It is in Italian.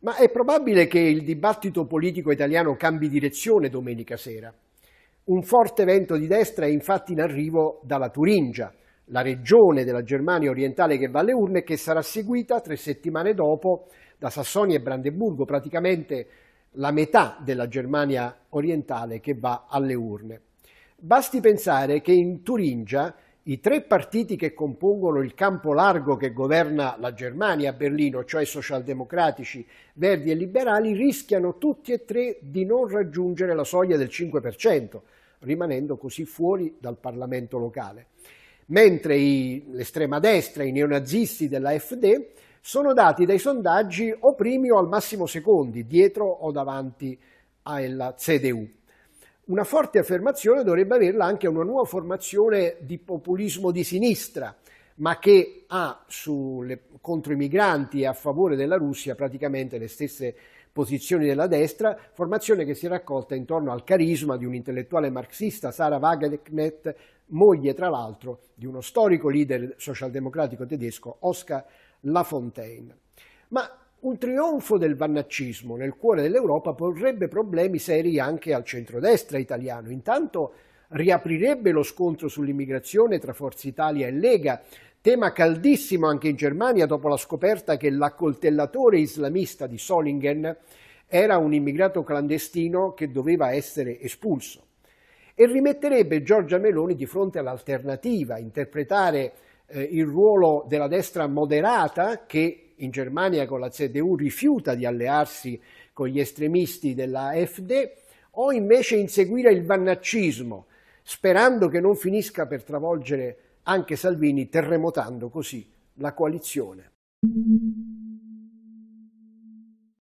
Ma è probabile che il dibattito politico italiano cambi direzione domenica sera. Un forte vento di destra è infatti in arrivo dalla Turingia, la regione della Germania orientale che va alle urne e che sarà seguita tre settimane dopo da Sassonia e Brandeburgo, praticamente la metà della Germania orientale che va alle urne. Basti pensare che in Turingia i tre partiti che compongono il campo largo che governa la Germania a Berlino, cioè socialdemocratici, verdi e liberali, rischiano tutti e tre di non raggiungere la soglia del 5%, rimanendo così fuori dal Parlamento locale. Mentre i, l'estrema destra, i neonazisti della FD, sono dati dai sondaggi o primi o al massimo secondi, dietro o davanti alla CDU. Una forte affermazione dovrebbe averla anche una nuova formazione di populismo di sinistra, ma che ha sulle, contro i migranti e a favore della Russia praticamente le stesse posizioni della destra, formazione che si è raccolta intorno al carisma di un intellettuale marxista, Sara Wagenknecht, moglie tra l'altro di uno storico leader socialdemocratico tedesco, Oscar Lafontaine. Ma un trionfo del vannaccismo nel cuore dell'Europa porrebbe problemi seri anche al centrodestra italiano. Intanto riaprirebbe lo scontro sull'immigrazione tra Forza Italia e Lega, tema caldissimo anche in Germania dopo la scoperta che l'accoltellatore islamista di Solingen era un immigrato clandestino che doveva essere espulso. E rimetterebbe Giorgia Meloni di fronte all'alternativa, interpretare eh, il ruolo della destra moderata che in Germania con la CDU rifiuta di allearsi con gli estremisti della AfD o invece inseguire il vannaccismo, sperando che non finisca per travolgere anche Salvini, terremotando così la coalizione.